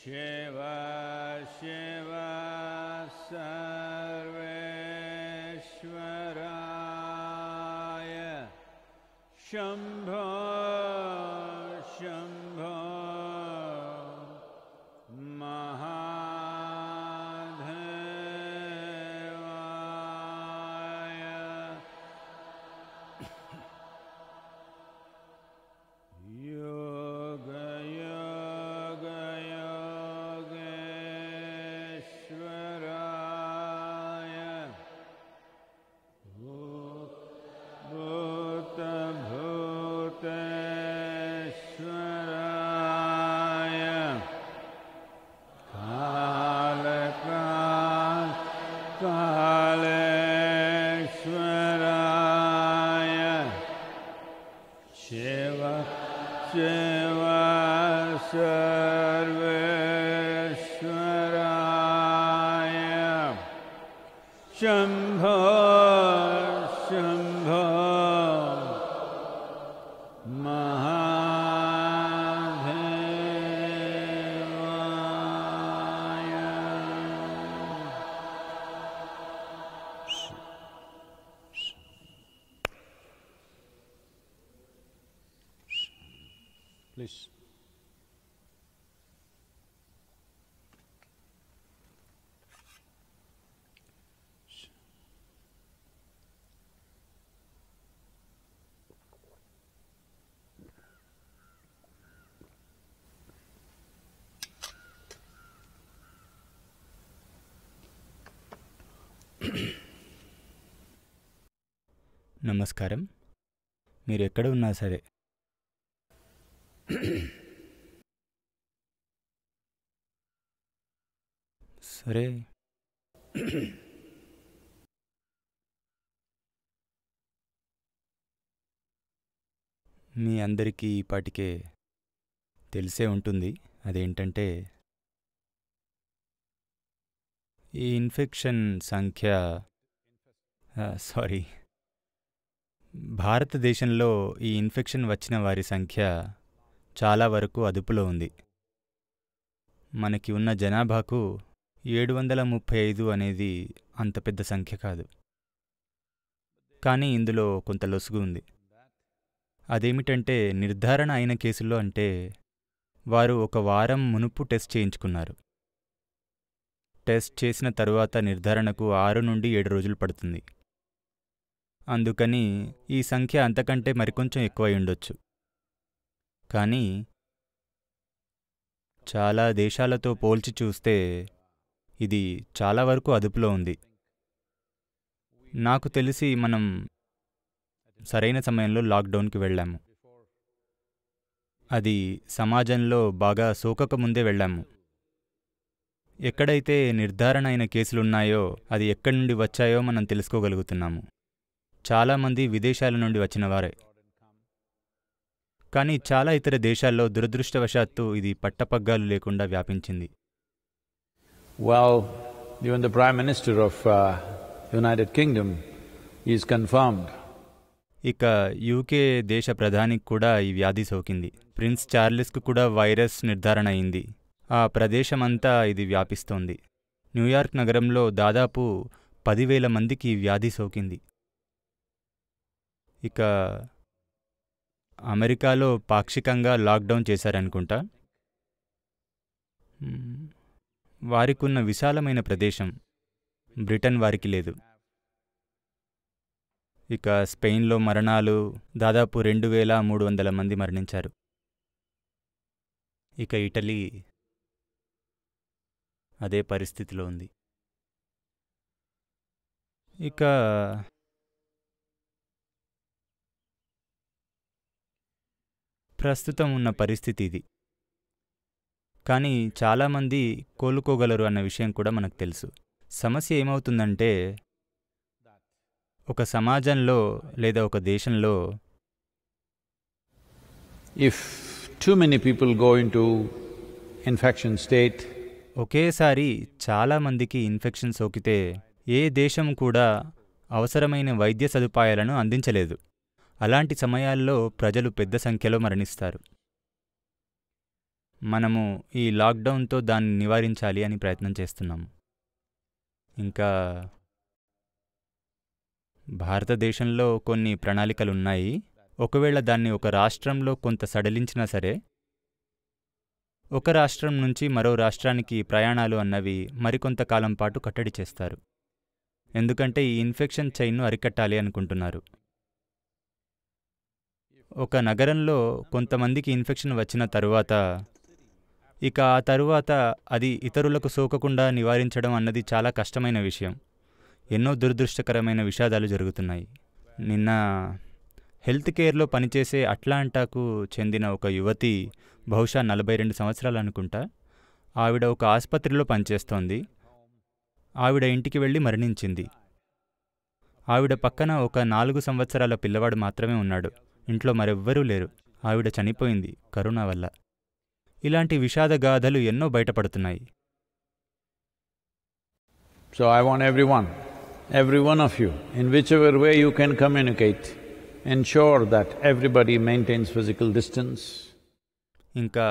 Shiv सर्वेश्वराय सर्वराय शम्भ please. నమస్కారం మీరు ఎక్కడ ఉన్నా సరే సరే మీ అందరికీ ఇప్పటికే తెలిసే ఉంటుంది అదేంటంటే ఈ ఇన్ఫెక్షన్ సంఖ్య సారీ భారతదేశంలో ఈ ఇన్ఫెక్షన్ వచ్చిన వారి సంఖ్య చాలా వరకు అదుపులో ఉంది మనకి ఉన్న జనాభాకు ఏడు వందల ముప్పై ఐదు అనేది అంత పెద్ద సంఖ్య కాదు కానీ ఇందులో కొంత లొసుగు ఉంది అదేమిటంటే నిర్ధారణ అయిన కేసుల్లో అంటే వారు ఒక వారం మునుపు టెస్ట్ చేయించుకున్నారు టెస్ట్ చేసిన తరువాత నిర్ధారణకు ఆరు నుండి ఏడు రోజులు పడుతుంది అందుకని ఈ సంఖ్య అంతకంటే మరికొంచెం ఎక్కువై ఉండొచ్చు కానీ చాలా దేశాలతో పోల్చి చూస్తే ఇది చాలా వరకు అదుపులో ఉంది నాకు తెలిసి మనం సరైన సమయంలో లాక్డౌన్కి వెళ్ళాము అది సమాజంలో బాగా సోకకముందే వెళ్ళాము ఎక్కడైతే నిర్ధారణ అయిన కేసులున్నాయో అది ఎక్కడి నుండి వచ్చాయో మనం తెలుసుకోగలుగుతున్నాము చాలామంది విదేశాల నుండి వచ్చిన వారే కానీ చాలా ఇతర దేశాల్లో దురదృష్టవశాత్తు ఇది పట్టపగ్గాలు లేకుండా వ్యాపించింది Well, even the Prime Minister of uh, United Kingdom is ఇక యూకే దేశ ప్రధానికి కూడా ఈ వ్యాధి సోకింది ప్రిన్స్ చార్లెస్కు కూడా వైరస్ నిర్ధారణ అయింది ఆ ప్రదేశమంతా ఇది వ్యాపిస్తోంది న్యూయార్క్ నగరంలో దాదాపు పదివేల మందికి వ్యాధి సోకింది ఇక అమెరికాలో పాక్షికంగా లాక్డౌన్ చేశారనుకుంటా వారికున్న విశాలమైన ప్రదేశం బ్రిటన్ వారికి లేదు ఇక స్పెయిన్లో మరణాలు దాదాపు రెండు వేల మూడు వందల మంది మరణించారు ఇక ఇటలీ అదే పరిస్థితిలో ఉంది ఇక ప్రస్తుతం ఉన్న పరిస్థితి ఇది కానీ చాలామంది కోలుకోగలరు అన్న విషయం కూడా మనకు తెలుసు సమస్య ఏమవుతుందంటే ఒక సమాజంలో లేదా ఒక దేశంలో if too many people go into infection state ఒకేసారి చాలామందికి ఇన్ఫెక్షన్ సోకితే ఏ దేశం కూడా అవసరమైన వైద్య సదుపాయాలను అందించలేదు అలాంటి సమయాల్లో ప్రజలు పెద్ద సంఖ్యలో మరణిస్తారు మనము ఈ లాక్డౌన్తో దాన్ని నివారించాలి అని ప్రయత్నం చేస్తున్నాము ఇంకా భారతదేశంలో కొన్ని ప్రణాళికలు ఉన్నాయి ఒకవేళ దాన్ని ఒక రాష్ట్రంలో కొంత సడలించినా సరే ఒక రాష్ట్రం నుంచి మరో రాష్ట్రానికి ప్రయాణాలు అన్నవి మరికొంతకాలం పాటు కట్టడి చేస్తారు ఎందుకంటే ఈ ఇన్ఫెక్షన్ చైన్ను అరికట్టాలి అనుకుంటున్నారు ఒక నగరంలో కొంతమందికి ఇన్ఫెక్షన్ వచ్చిన తరువాత ఇక ఆ తరువాత అది ఇతరులకు సోకకుండా నివారించడం అన్నది చాలా కష్టమైన విషయం ఎన్నో దురదృష్టకరమైన విషాదాలు జరుగుతున్నాయి నిన్న హెల్త్ కేర్లో పనిచేసే అట్లాంటాకు చెందిన ఒక యువతి బహుశా నలభై రెండు సంవత్సరాలు అనుకుంటా ఆవిడ ఒక ఆసుపత్రిలో పనిచేస్తోంది ఆవిడ ఇంటికి వెళ్ళి మరణించింది ఆవిడ పక్కన ఒక నాలుగు సంవత్సరాల పిల్లవాడు మాత్రమే ఉన్నాడు ఇంట్లో మరెవ్వరూ లేరు ఆవిడ చనిపోయింది కరోనా వల్ల ఇలాంటి విషాద గాథలు ఎన్నో బయటపడుతున్నాయి so I want every one every one of you in whichever way you can communicate ensure that everybody maintains physical distance ఇంకా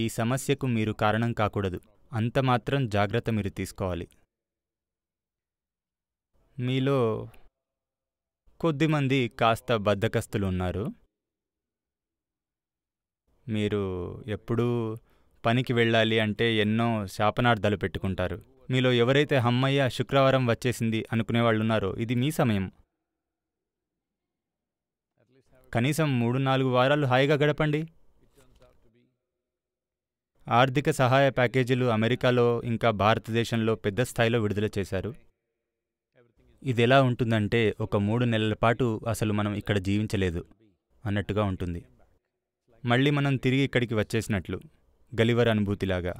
ఈ సమస్యకు మీరు కారణం కాకూడదు అంత మాత్రం జాగ్రత్త మీరు తీసుకోవాలి మీలో కొద్దిమంది కాస్త బద్ధకస్తులు ఉన్నారు మీరు ఎప్పుడూ పనికి వెళ్ళాలి అంటే ఎన్నో శాపనార్థాలు పెట్టుకుంటారు మీలో ఎవరైతే హమ్మయ్య శుక్రవారం వచ్చేసింది అనుకునేవాళ్ళు ఉన్నారో ఇది మీ సమయం కనీసం మూడు నాలుగు వారాలు హాయిగా గడపండి ఆర్థిక సహాయ ప్యాకేజీలు అమెరికాలో ఇంకా భారతదేశంలో పెద్ద స్థాయిలో విడుదల చేశారు ఇది ఎలా ఉంటుందంటే ఒక మూడు నెలల పాటు అసలు మనం ఇక్కడ జీవించలేదు అన్నట్టుగా ఉంటుంది మళ్ళీ మనం తిరిగి ఇక్కడికి వచ్చేసినట్లు గలివర్ అనుభూతిలాగా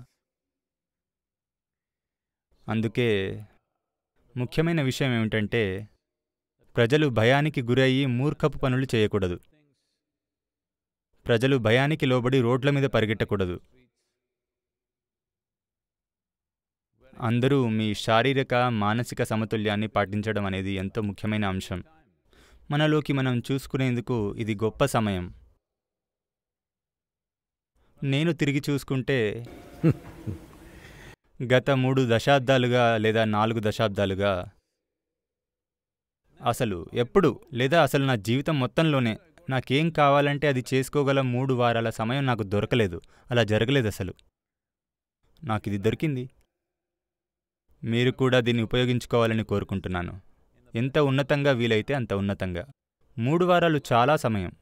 అందుకే ముఖ్యమైన విషయం ఏమిటంటే ప్రజలు భయానికి గురయ్యి మూర్ఖపు పనులు చేయకూడదు ప్రజలు భయానికి లోబడి రోడ్ల మీద పరిగెట్టకూడదు అందరూ మీ శారీరక మానసిక సమతుల్యాన్ని పాటించడం అనేది ఎంతో ముఖ్యమైన అంశం మనలోకి మనం చూసుకునేందుకు ఇది గొప్ప సమయం నేను తిరిగి చూసుకుంటే గత మూడు దశాబ్దాలుగా లేదా నాలుగు దశాబ్దాలుగా అసలు ఎప్పుడు లేదా అసలు నా జీవితం మొత్తంలోనే నాకేం కావాలంటే అది చేసుకోగల మూడు వారాల సమయం నాకు దొరకలేదు అలా జరగలేదు అసలు నాకు ఇది దొరికింది మీరు కూడా దీన్ని ఉపయోగించుకోవాలని కోరుకుంటున్నాను ఎంత ఉన్నతంగా వీలైతే అంత ఉన్నతంగా మూడు వారాలు చాలా సమయం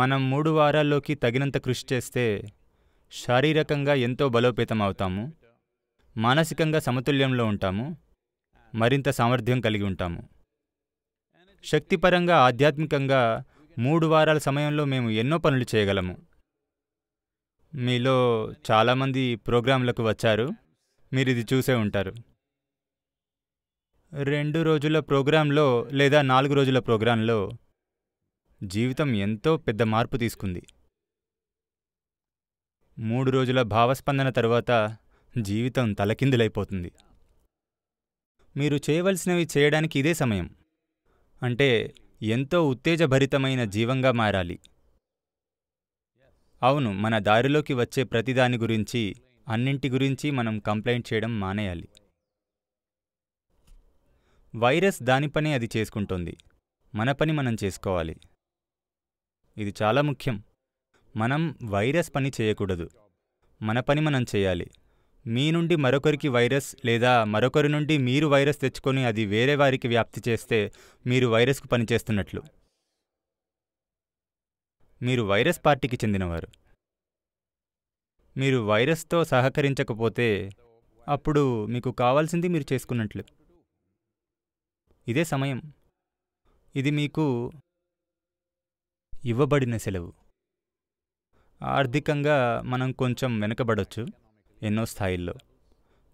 మనం మూడు వారాల్లోకి తగినంత కృషి చేస్తే శారీరకంగా ఎంతో బలోపేతం అవుతాము మానసికంగా సమతుల్యంలో ఉంటాము మరింత సామర్థ్యం కలిగి ఉంటాము శక్తిపరంగా ఆధ్యాత్మికంగా మూడు వారాల సమయంలో మేము ఎన్నో పనులు చేయగలము మీలో చాలామంది ప్రోగ్రాంలకు వచ్చారు మీరు ఇది చూసే ఉంటారు రెండు రోజుల ప్రోగ్రాంలో లేదా నాలుగు రోజుల ప్రోగ్రాంలో జీవితం ఎంతో పెద్ద మార్పు తీసుకుంది మూడు రోజుల భావస్పందన తర్వాత జీవితం తలకిందులైపోతుంది మీరు చేయవలసినవి చేయడానికి ఇదే సమయం అంటే ఎంతో ఉత్తేజభరితమైన జీవంగా మారాలి అవును మన దారిలోకి వచ్చే ప్రతిదాని గురించి అన్నింటి గురించి మనం కంప్లైంట్ చేయడం మానేయాలి వైరస్ దాని పనే అది చేసుకుంటుంది మన పని మనం చేసుకోవాలి ఇది చాలా ముఖ్యం మనం వైరస్ పని చేయకూడదు మన పని మనం చేయాలి మీ నుండి మరొకరికి వైరస్ లేదా మరొకరి నుండి మీరు వైరస్ తెచ్చుకొని అది వేరే వారికి వ్యాప్తి చేస్తే మీరు వైరస్కు పనిచేస్తున్నట్లు మీరు వైరస్ పార్టీకి చెందినవారు మీరు వైరస్తో సహకరించకపోతే అప్పుడు మీకు కావాల్సింది మీరు చేసుకున్నట్లు ఇదే సమయం ఇది మీకు ఇవ్వబడిన సెలవు ఆర్థికంగా మనం కొంచెం వెనుకబడొచ్చు ఎన్నో స్థాయిల్లో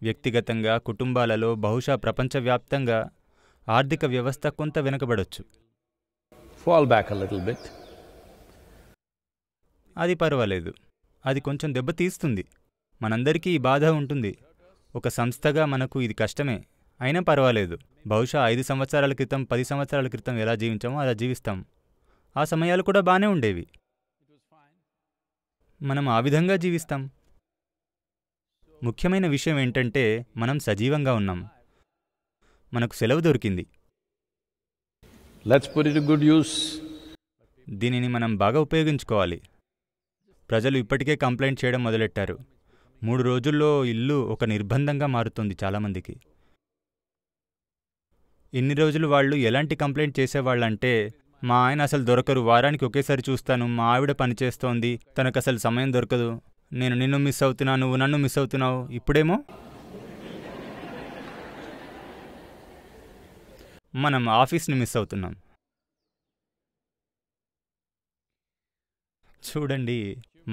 వ్యక్తిగతంగా కుటుంబాలలో బహుశా ప్రపంచవ్యాప్తంగా ఆర్థిక వ్యవస్థ కొంత వెనుకబడొచ్చు ఫాల్ బ్యాక్ అది పర్వాలేదు అది కొంచెం దెబ్బతీస్తుంది మనందరికీ ఈ బాధ ఉంటుంది ఒక సంస్థగా మనకు ఇది కష్టమే అయినా పర్వాలేదు బహుశా ఐదు సంవత్సరాల క్రితం పది సంవత్సరాల క్రితం ఎలా జీవించామో అలా జీవిస్తాం ఆ సమయాలు కూడా బాగానే ఉండేవి మనం ఆ విధంగా జీవిస్తాం ముఖ్యమైన విషయం ఏంటంటే మనం సజీవంగా ఉన్నాం మనకు సెలవు దొరికింది గుడ్ యూస్ దీనిని మనం బాగా ఉపయోగించుకోవాలి ప్రజలు ఇప్పటికే కంప్లైంట్ చేయడం మొదలెట్టారు మూడు రోజుల్లో ఇల్లు ఒక నిర్బంధంగా మారుతుంది చాలామందికి ఇన్ని రోజులు వాళ్ళు ఎలాంటి కంప్లైంట్ చేసేవాళ్ళంటే మా ఆయన అసలు దొరకరు వారానికి ఒకేసారి చూస్తాను మా ఆవిడ పనిచేస్తోంది తనకు అసలు సమయం దొరకదు నేను నిన్ను మిస్ అవుతున్నా నువ్వు నన్ను మిస్ అవుతున్నావు ఇప్పుడేమో మనం ఆఫీస్ని మిస్ అవుతున్నాం చూడండి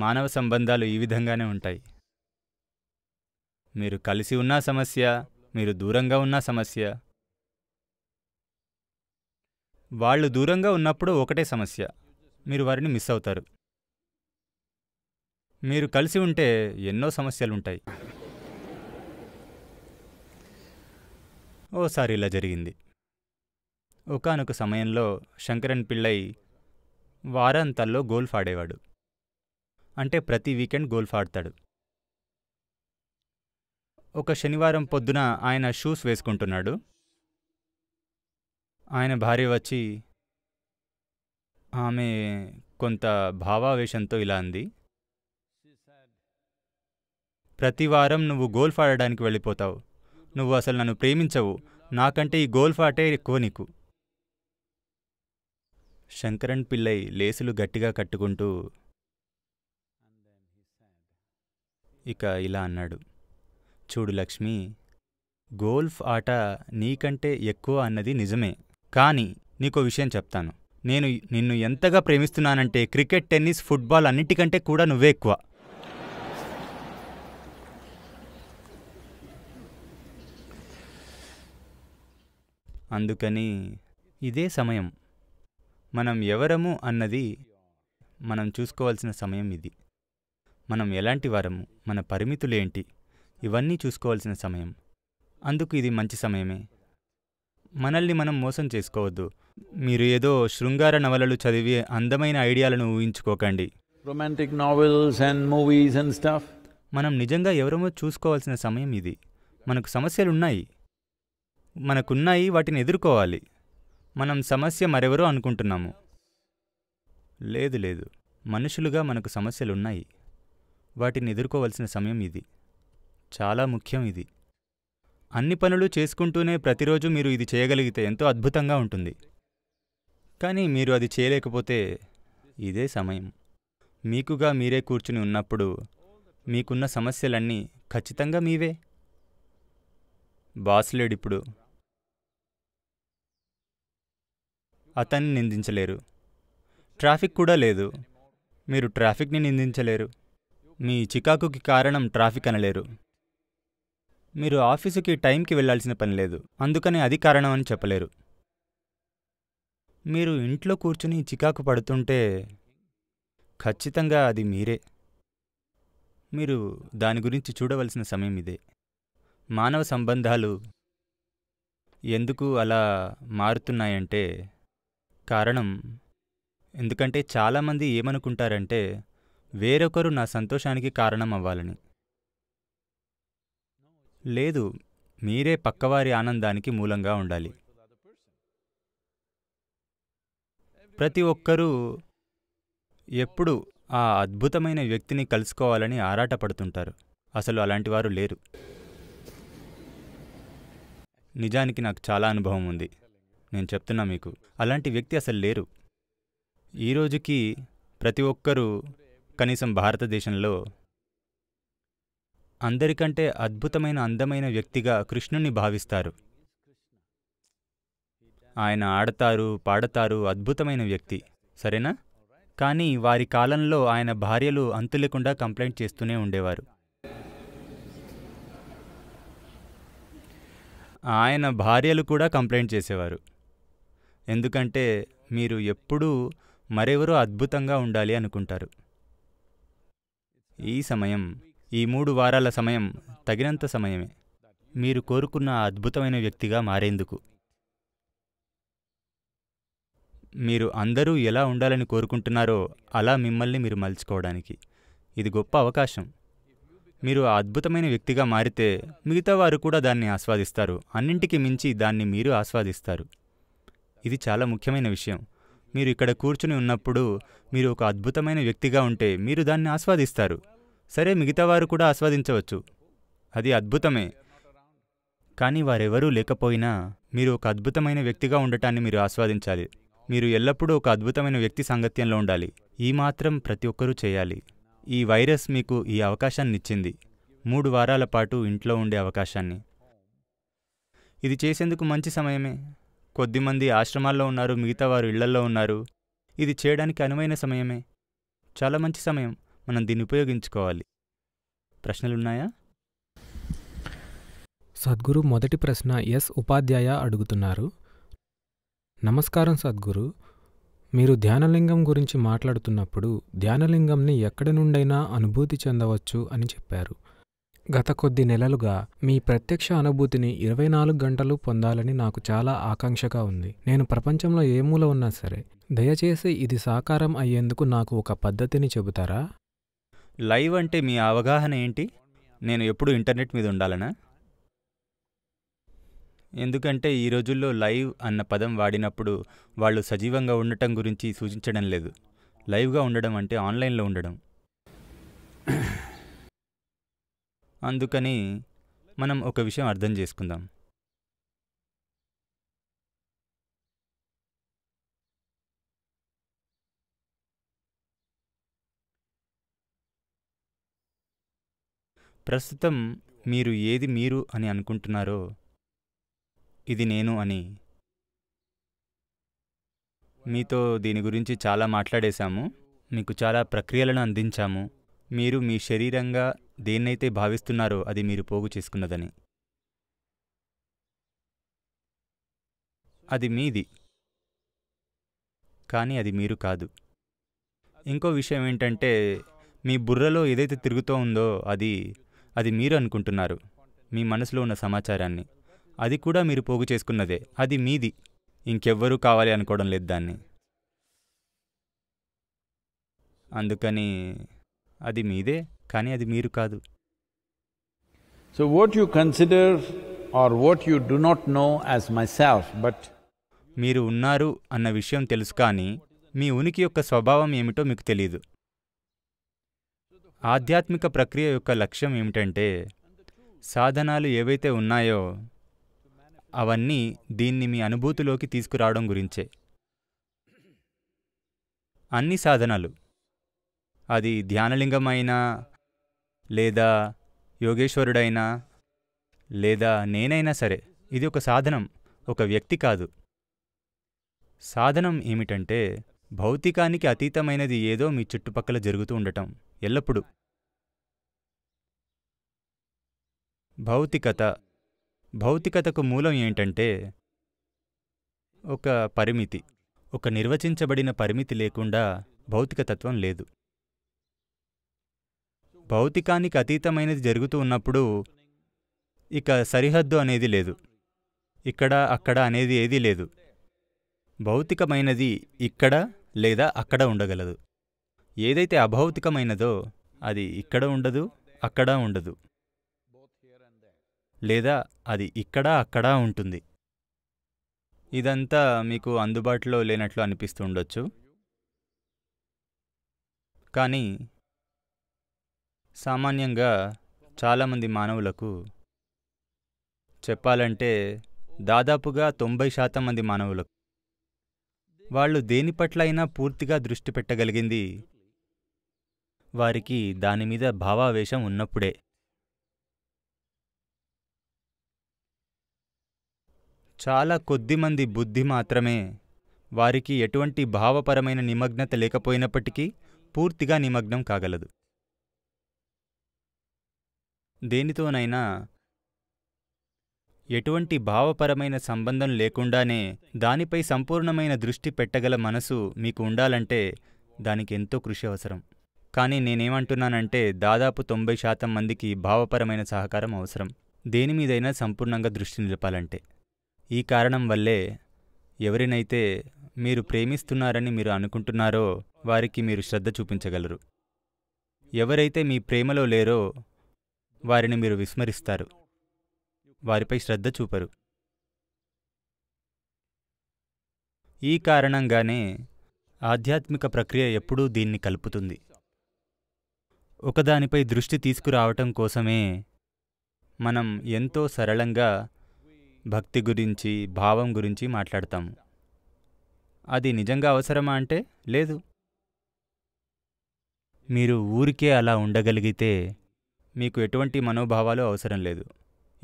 మానవ సంబంధాలు ఈ విధంగానే ఉంటాయి మీరు కలిసి ఉన్నా సమస్య మీరు దూరంగా ఉన్నా సమస్య వాళ్ళు దూరంగా ఉన్నప్పుడు ఒకటే సమస్య మీరు వారిని మిస్ అవుతారు మీరు కలిసి ఉంటే ఎన్నో సమస్యలుంటాయి ఓసారి ఇలా జరిగింది ఒకనొక సమయంలో శంకరన్ పిళ్ళై వారాంతాల్లో గోల్ఫ్ ఆడేవాడు అంటే ప్రతి వీకెండ్ గోల్ఫ్ ఆడతాడు ఒక శనివారం పొద్దున ఆయన షూస్ వేసుకుంటున్నాడు ఆయన భార్య వచ్చి ఆమె కొంత భావావేశంతో ఇలా అంది ప్రతి వారం నువ్వు గోల్ఫ్ ఆడడానికి వెళ్ళిపోతావు నువ్వు అసలు నన్ను ప్రేమించవు నాకంటే ఈ గోల్ఫ్ ఆటే ఎక్కువ నీకు శంకరన్ పిల్లై లేసులు గట్టిగా కట్టుకుంటూ ఇక ఇలా అన్నాడు చూడు లక్ష్మి గోల్ఫ్ ఆట నీకంటే ఎక్కువ అన్నది నిజమే కానీ నీకు విషయం చెప్తాను నేను నిన్ను ఎంతగా ప్రేమిస్తున్నానంటే క్రికెట్ టెన్నిస్ ఫుట్బాల్ అన్నిటికంటే కూడా నువ్వే ఎక్కువ అందుకని ఇదే సమయం మనం ఎవరము అన్నది మనం చూసుకోవాల్సిన సమయం ఇది మనం ఎలాంటి వారము మన పరిమితులేంటి ఇవన్నీ చూసుకోవాల్సిన సమయం అందుకు ఇది మంచి సమయమే మనల్ని మనం మోసం చేసుకోవద్దు మీరు ఏదో శృంగార నవలలు చదివి అందమైన ఐడియాలను ఊహించుకోకండి romantic novels and movies and stuff మనం నిజంగా ఎవరమో చూసుకోవాల్సిన సమయం ఇది మనకు సమస్యలున్నాయి మనకున్నాయి వాటిని ఎదుర్కోవాలి మనం సమస్య మరెవరో అనుకుంటున్నాము లేదు లేదు మనుషులుగా మనకు సమస్యలున్నాయి వాటిని ఎదుర్కోవలసిన సమయం ఇది చాలా ముఖ్యం ఇది అన్ని పనులు చేసుకుంటూనే ప్రతిరోజు మీరు ఇది చేయగలిగితే ఎంతో అద్భుతంగా ఉంటుంది కానీ మీరు అది చేయలేకపోతే ఇదే సమయం మీకుగా మీరే కూర్చుని ఉన్నప్పుడు మీకున్న సమస్యలన్నీ ఖచ్చితంగా మీవే బాస్ లేడిప్పుడు అతన్ని నిందించలేరు ట్రాఫిక్ కూడా లేదు మీరు ట్రాఫిక్ని నిందించలేరు మీ చికాకుకి కారణం ట్రాఫిక్ అనలేరు మీరు ఆఫీసుకి టైంకి వెళ్లాల్సిన పని లేదు అందుకని అది కారణం అని చెప్పలేరు మీరు ఇంట్లో కూర్చుని చికాకు పడుతుంటే ఖచ్చితంగా అది మీరే మీరు దాని గురించి చూడవలసిన సమయం ఇదే మానవ సంబంధాలు ఎందుకు అలా మారుతున్నాయంటే కారణం ఎందుకంటే చాలామంది ఏమనుకుంటారంటే వేరొకరు నా సంతోషానికి కారణం అవ్వాలని లేదు మీరే పక్కవారి ఆనందానికి మూలంగా ఉండాలి ప్రతి ఒక్కరూ ఎప్పుడు ఆ అద్భుతమైన వ్యక్తిని కలుసుకోవాలని ఆరాటపడుతుంటారు అసలు అలాంటి వారు లేరు నిజానికి నాకు చాలా అనుభవం ఉంది నేను చెప్తున్నా మీకు అలాంటి వ్యక్తి అసలు లేరు ఈరోజుకి ప్రతి ఒక్కరూ కనీసం భారతదేశంలో అందరికంటే అద్భుతమైన అందమైన వ్యక్తిగా కృష్ణుణ్ణి భావిస్తారు ఆయన ఆడతారు పాడతారు అద్భుతమైన వ్యక్తి సరేనా కానీ వారి కాలంలో ఆయన భార్యలు అంతు లేకుండా కంప్లైంట్ చేస్తూనే ఉండేవారు ఆయన భార్యలు కూడా కంప్లైంట్ చేసేవారు ఎందుకంటే మీరు ఎప్పుడూ మరెవరో అద్భుతంగా ఉండాలి అనుకుంటారు ఈ సమయం ఈ మూడు వారాల సమయం తగినంత సమయమే మీరు కోరుకున్న అద్భుతమైన వ్యక్తిగా మారేందుకు మీరు అందరూ ఎలా ఉండాలని కోరుకుంటున్నారో అలా మిమ్మల్ని మీరు మలుచుకోవడానికి ఇది గొప్ప అవకాశం మీరు ఆ అద్భుతమైన వ్యక్తిగా మారితే మిగతా వారు కూడా దాన్ని ఆస్వాదిస్తారు అన్నింటికి మించి దాన్ని మీరు ఆస్వాదిస్తారు ఇది చాలా ముఖ్యమైన విషయం మీరు ఇక్కడ కూర్చుని ఉన్నప్పుడు మీరు ఒక అద్భుతమైన వ్యక్తిగా ఉంటే మీరు దాన్ని ఆస్వాదిస్తారు సరే మిగతా వారు కూడా ఆస్వాదించవచ్చు అది అద్భుతమే కానీ వారెవరూ లేకపోయినా మీరు ఒక అద్భుతమైన వ్యక్తిగా ఉండటాన్ని మీరు ఆస్వాదించాలి మీరు ఎల్లప్పుడూ ఒక అద్భుతమైన వ్యక్తి సాంగత్యంలో ఉండాలి ఈ మాత్రం ప్రతి ఒక్కరూ చేయాలి ఈ వైరస్ మీకు ఈ అవకాశాన్ని ఇచ్చింది మూడు వారాల పాటు ఇంట్లో ఉండే అవకాశాన్ని ఇది చేసేందుకు మంచి సమయమే కొద్దిమంది ఆశ్రమాల్లో ఉన్నారు మిగతా వారు ఇళ్లల్లో ఉన్నారు ఇది చేయడానికి అనువైన సమయమే చాలా మంచి సమయం మనం దీన్ని ఉపయోగించుకోవాలి ప్రశ్నలున్నాయా సద్గురు మొదటి ప్రశ్న ఎస్ ఉపాధ్యాయ అడుగుతున్నారు నమస్కారం సద్గురు మీరు ధ్యానలింగం గురించి మాట్లాడుతున్నప్పుడు ధ్యానలింగంని ఎక్కడి నుండైనా అనుభూతి చెందవచ్చు అని చెప్పారు గత కొద్ది నెలలుగా మీ ప్రత్యక్ష అనుభూతిని ఇరవై నాలుగు గంటలు పొందాలని నాకు చాలా ఆకాంక్షగా ఉంది నేను ప్రపంచంలో ఏ మూల ఉన్నా సరే దయచేసి ఇది సాకారం అయ్యేందుకు నాకు ఒక పద్ధతిని చెబుతారా లైవ్ అంటే మీ అవగాహన ఏంటి నేను ఎప్పుడు ఇంటర్నెట్ మీద ఉండాలనా ఎందుకంటే ఈ రోజుల్లో లైవ్ అన్న పదం వాడినప్పుడు వాళ్ళు సజీవంగా ఉండటం గురించి సూచించడం లేదు లైవ్గా ఉండడం అంటే ఆన్లైన్లో ఉండడం అందుకని మనం ఒక విషయం అర్థం చేసుకుందాం ప్రస్తుతం మీరు ఏది మీరు అని అనుకుంటున్నారో ఇది నేను అని మీతో దీని గురించి చాలా మాట్లాడేశాము మీకు చాలా ప్రక్రియలను అందించాము మీరు మీ శరీరంగా దేన్నైతే భావిస్తున్నారో అది మీరు పోగు చేసుకున్నదని అది మీది కానీ అది మీరు కాదు ఇంకో విషయం ఏంటంటే మీ బుర్రలో ఏదైతే తిరుగుతూ ఉందో అది అది మీరు అనుకుంటున్నారు మీ మనసులో ఉన్న సమాచారాన్ని అది కూడా మీరు పోగు చేసుకున్నదే అది మీది ఇంకెవ్వరూ కావాలి అనుకోవడం లేదు దాన్ని అందుకని అది మీదే కానీ అది మీరు కాదు so what you consider or what you do not know as my self but మీరు ఉన్నారు అన్న విషయం తెలుసు కానీ మీ ఉనికి యొక్క స్వభావం ఏమిటో మీకు తెలియదు ఆధ్యాత్మిక ప్రక్రియ యొక్క లక్ష్యం ఏమిటంటే సాధనాలు ఏవైతే ఉన్నాయో అవన్నీ దీన్ని మీ అనుభూతిలోకి తీసుకురావడం గురించే అన్ని సాధనాలు అది ధ్యానలింగమైనా లేదా యోగేశ్వరుడైనా లేదా నేనైనా సరే ఇది ఒక సాధనం ఒక వ్యక్తి కాదు సాధనం ఏమిటంటే భౌతికానికి అతీతమైనది ఏదో మీ చుట్టుపక్కల జరుగుతూ ఉండటం ఎల్లప్పుడూ భౌతికత భౌతికతకు మూలం ఏంటంటే ఒక పరిమితి ఒక నిర్వచించబడిన పరిమితి లేకుండా భౌతికతత్వం లేదు భౌతికానికి అతీతమైనది జరుగుతూ ఉన్నప్పుడు ఇక సరిహద్దు అనేది లేదు ఇక్కడ అక్కడ అనేది ఏదీ లేదు భౌతికమైనది ఇక్కడ లేదా అక్కడ ఉండగలదు ఏదైతే అభౌతికమైనదో అది ఇక్కడ ఉండదు అక్కడ ఉండదు లేదా అది ఇక్కడ అక్కడ ఉంటుంది ఇదంతా మీకు అందుబాటులో లేనట్లు అనిపిస్తుండొచ్చు కానీ సామాన్యంగా చాలామంది మానవులకు చెప్పాలంటే దాదాపుగా తొంభై శాతం మంది మానవులకు వాళ్ళు దేని పట్ల అయినా పూర్తిగా దృష్టి పెట్టగలిగింది వారికి దానిమీద భావావేశం ఉన్నప్పుడే చాలా కొద్దిమంది బుద్ధి మాత్రమే వారికి ఎటువంటి భావపరమైన నిమగ్నత లేకపోయినప్పటికీ పూర్తిగా నిమగ్నం కాగలదు దేనితోనైనా ఎటువంటి భావపరమైన సంబంధం లేకుండానే దానిపై సంపూర్ణమైన దృష్టి పెట్టగల మనసు మీకు ఉండాలంటే దానికి ఎంతో కృషి అవసరం కానీ నేనేమంటున్నానంటే దాదాపు తొంభై శాతం మందికి భావపరమైన సహకారం అవసరం దేని మీదైనా సంపూర్ణంగా దృష్టి నిలపాలంటే ఈ కారణం వల్లే ఎవరినైతే మీరు ప్రేమిస్తున్నారని మీరు అనుకుంటున్నారో వారికి మీరు శ్రద్ధ చూపించగలరు ఎవరైతే మీ ప్రేమలో లేరో వారిని మీరు విస్మరిస్తారు వారిపై శ్రద్ధ చూపరు ఈ కారణంగానే ఆధ్యాత్మిక ప్రక్రియ ఎప్పుడూ దీన్ని కలుపుతుంది ఒకదానిపై దృష్టి తీసుకురావటం కోసమే మనం ఎంతో సరళంగా భక్తి గురించి భావం గురించి మాట్లాడతాము అది నిజంగా అవసరమా అంటే లేదు మీరు ఊరికే అలా ఉండగలిగితే మీకు ఎటువంటి మనోభావాలు అవసరం లేదు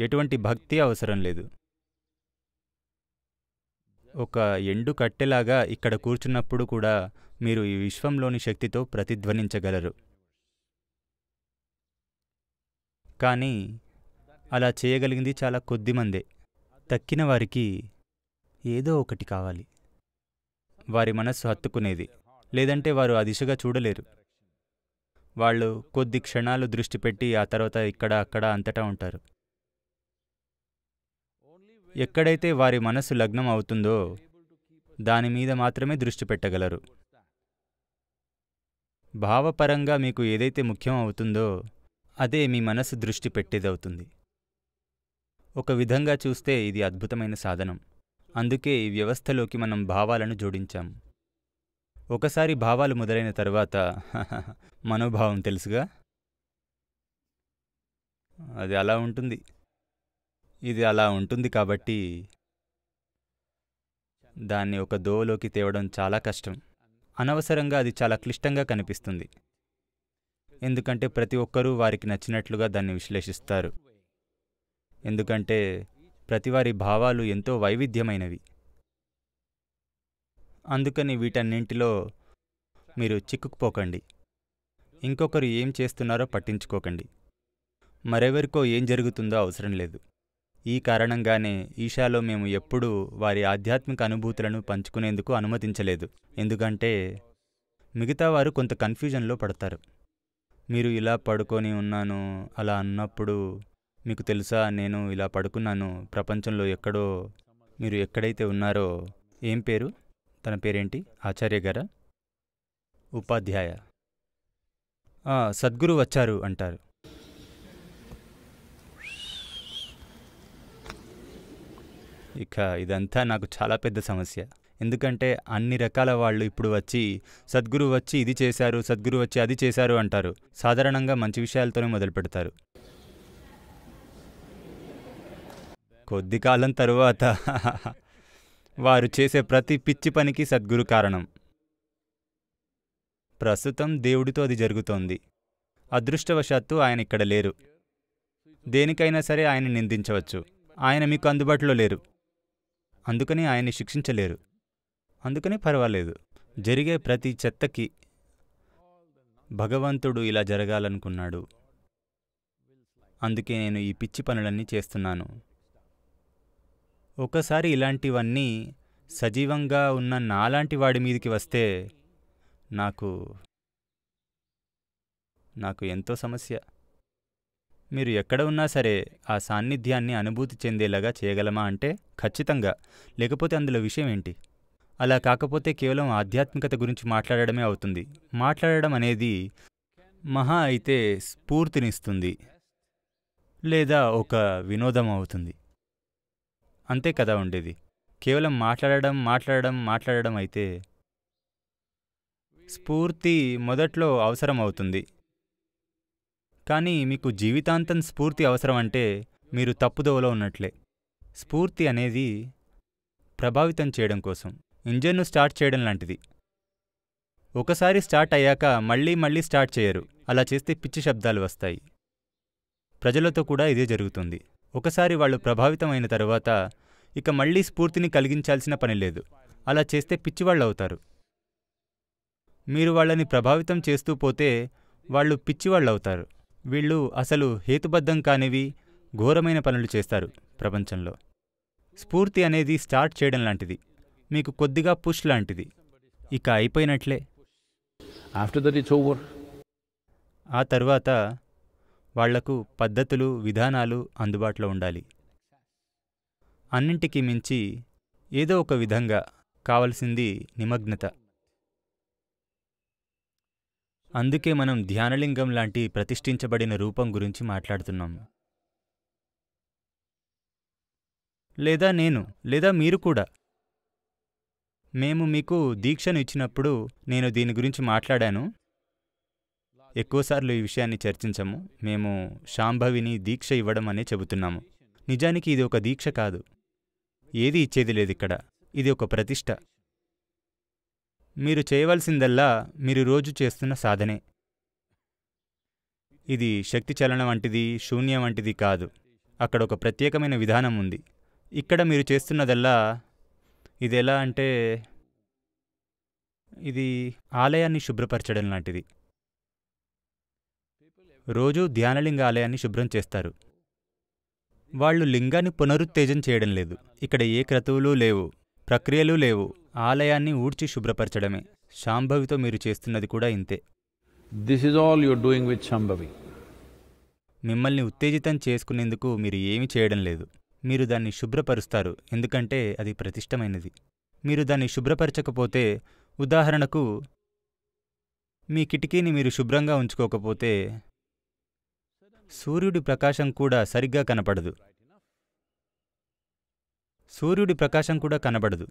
ఎటువంటి భక్తి అవసరం లేదు ఒక ఎండు కట్టెలాగా ఇక్కడ కూర్చున్నప్పుడు కూడా మీరు ఈ విశ్వంలోని శక్తితో ప్రతిధ్వనించగలరు కానీ అలా చేయగలిగింది చాలా కొద్దిమందే తక్కిన వారికి ఏదో ఒకటి కావాలి వారి మనస్సు హత్తుకునేది లేదంటే వారు ఆ దిశగా చూడలేరు వాళ్ళు కొద్ది క్షణాలు దృష్టి పెట్టి ఆ తర్వాత ఇక్కడ అక్కడ అంతటా ఉంటారు ఎక్కడైతే వారి మనసు లగ్నం అవుతుందో దాని మీద మాత్రమే దృష్టి పెట్టగలరు భావపరంగా మీకు ఏదైతే ముఖ్యం అవుతుందో అదే మీ మనసు దృష్టి పెట్టేదవుతుంది ఒక విధంగా చూస్తే ఇది అద్భుతమైన సాధనం అందుకే ఈ వ్యవస్థలోకి మనం భావాలను జోడించాం ఒకసారి భావాలు మొదలైన తర్వాత మనోభావం తెలుసుగా అది అలా ఉంటుంది ఇది అలా ఉంటుంది కాబట్టి దాన్ని ఒక దోవలోకి తేవడం చాలా కష్టం అనవసరంగా అది చాలా క్లిష్టంగా కనిపిస్తుంది ఎందుకంటే ప్రతి ఒక్కరూ వారికి నచ్చినట్లుగా దాన్ని విశ్లేషిస్తారు ఎందుకంటే ప్రతివారి భావాలు ఎంతో వైవిధ్యమైనవి అందుకని వీటన్నింటిలో మీరు చిక్కుకుపోకండి ఇంకొకరు ఏం చేస్తున్నారో పట్టించుకోకండి మరెవరికో ఏం జరుగుతుందో అవసరం లేదు ఈ కారణంగానే ఈషాలో మేము ఎప్పుడూ వారి ఆధ్యాత్మిక అనుభూతులను పంచుకునేందుకు అనుమతించలేదు ఎందుకంటే మిగతా వారు కొంత కన్ఫ్యూజన్లో పడతారు మీరు ఇలా పడుకొని ఉన్నాను అలా అన్నప్పుడు మీకు తెలుసా నేను ఇలా పడుకున్నాను ప్రపంచంలో ఎక్కడో మీరు ఎక్కడైతే ఉన్నారో ఏం పేరు తన పేరేంటి ఆచార్య గారా ఉపాధ్యాయ సద్గురు వచ్చారు అంటారు ఇక ఇదంతా నాకు చాలా పెద్ద సమస్య ఎందుకంటే అన్ని రకాల వాళ్ళు ఇప్పుడు వచ్చి సద్గురు వచ్చి ఇది చేశారు సద్గురు వచ్చి అది చేశారు అంటారు సాధారణంగా మంచి విషయాలతోనే మొదలు పెడతారు కొద్ది కాలం తరువాత వారు చేసే ప్రతి పిచ్చి పనికి సద్గురు కారణం ప్రస్తుతం దేవుడితో అది జరుగుతోంది అదృష్టవశాత్తు ఆయన ఇక్కడ లేరు దేనికైనా సరే ఆయన నిందించవచ్చు ఆయన మీకు అందుబాటులో లేరు అందుకని ఆయన్ని శిక్షించలేరు అందుకని పర్వాలేదు జరిగే ప్రతి చెత్తకి భగవంతుడు ఇలా జరగాలనుకున్నాడు అందుకే నేను ఈ పిచ్చి పనులన్నీ చేస్తున్నాను ఒకసారి ఇలాంటివన్నీ సజీవంగా ఉన్న నాలాంటి వాడి మీదికి వస్తే నాకు నాకు ఎంతో సమస్య మీరు ఎక్కడ ఉన్నా సరే ఆ సాన్నిధ్యాన్ని అనుభూతి చెందేలాగా చేయగలమా అంటే ఖచ్చితంగా లేకపోతే అందులో విషయం ఏంటి అలా కాకపోతే కేవలం ఆధ్యాత్మికత గురించి మాట్లాడడమే అవుతుంది మాట్లాడడం అనేది మహా అయితే స్ఫూర్తినిస్తుంది లేదా ఒక వినోదం అవుతుంది అంతే కదా ఉండేది కేవలం మాట్లాడడం మాట్లాడడం మాట్లాడడం అయితే స్ఫూర్తి మొదట్లో అవసరం అవుతుంది కానీ మీకు జీవితాంతం స్ఫూర్తి అవసరం అంటే మీరు తప్పుదోవలో ఉన్నట్లే స్ఫూర్తి అనేది ప్రభావితం చేయడం కోసం ఇంజన్ను స్టార్ట్ చేయడం లాంటిది ఒకసారి స్టార్ట్ అయ్యాక మళ్ళీ మళ్ళీ స్టార్ట్ చేయరు అలా చేస్తే పిచ్చి శబ్దాలు వస్తాయి ప్రజలతో కూడా ఇదే జరుగుతుంది ఒకసారి వాళ్ళు ప్రభావితం అయిన తర్వాత ఇక మళ్ళీ స్ఫూర్తిని కలిగించాల్సిన పని లేదు అలా చేస్తే పిచ్చివాళ్ళు అవుతారు మీరు వాళ్ళని ప్రభావితం చేస్తూ పోతే వాళ్ళు పిచ్చివాళ్ళు అవుతారు వీళ్ళు అసలు హేతుబద్ధం కానివి ఘోరమైన పనులు చేస్తారు ప్రపంచంలో స్ఫూర్తి అనేది స్టార్ట్ చేయడం లాంటిది మీకు కొద్దిగా పుష్ లాంటిది ఇక అయిపోయినట్లే ఆఫ్టర్ దట్ ఇట్స్ ఓవర్ ఆ తర్వాత వాళ్లకు పద్ధతులు విధానాలు అందుబాటులో ఉండాలి అన్నింటికి మించి ఏదో ఒక విధంగా కావలసింది నిమగ్నత అందుకే మనం ధ్యానలింగం లాంటి ప్రతిష్ఠించబడిన రూపం గురించి మాట్లాడుతున్నాం లేదా నేను లేదా మీరు కూడా మేము మీకు దీక్షను ఇచ్చినప్పుడు నేను దీని గురించి మాట్లాడాను ఎక్కువసార్లు ఈ విషయాన్ని చర్చించము మేము శాంభవిని దీక్ష ఇవ్వడం అనే చెబుతున్నాము నిజానికి ఇది ఒక దీక్ష కాదు ఏది ఇచ్చేది లేదు ఇక్కడ ఇది ఒక ప్రతిష్ట మీరు చేయవలసిందల్లా మీరు రోజు చేస్తున్న సాధనే ఇది శక్తి చలనం వంటిది శూన్యం వంటిది కాదు అక్కడ ఒక ప్రత్యేకమైన విధానం ఉంది ఇక్కడ మీరు చేస్తున్నదల్లా ఇది ఎలా అంటే ఇది ఆలయాన్ని శుభ్రపరచడం లాంటిది రోజూ ధ్యానలింగ ఆలయాన్ని శుభ్రం చేస్తారు వాళ్ళు లింగాన్ని పునరుత్తేజం చేయడం లేదు ఇక్కడ ఏ క్రతువులు లేవు ప్రక్రియలు లేవు ఆలయాన్ని ఊడ్చి శుభ్రపరచడమే శాంభవితో మీరు చేస్తున్నది కూడా ఇంతే this is all you're doing with Shambhavi మిమ్మల్ని ఉత్తేజితం చేసుకునేందుకు మీరు ఏమి చేయడం లేదు మీరు దాన్ని శుభ్రపరుస్తారు ఎందుకంటే అది ప్రతిష్టమైనది మీరు దాన్ని శుభ్రపరచకపోతే ఉదాహరణకు మీ కిటికీని మీరు శుభ్రంగా ఉంచుకోకపోతే సూర్యుడి ప్రకాశం కూడా సరిగ్గా కనపడదు సూర్యుడి ప్రకాశం కూడా కనబడదు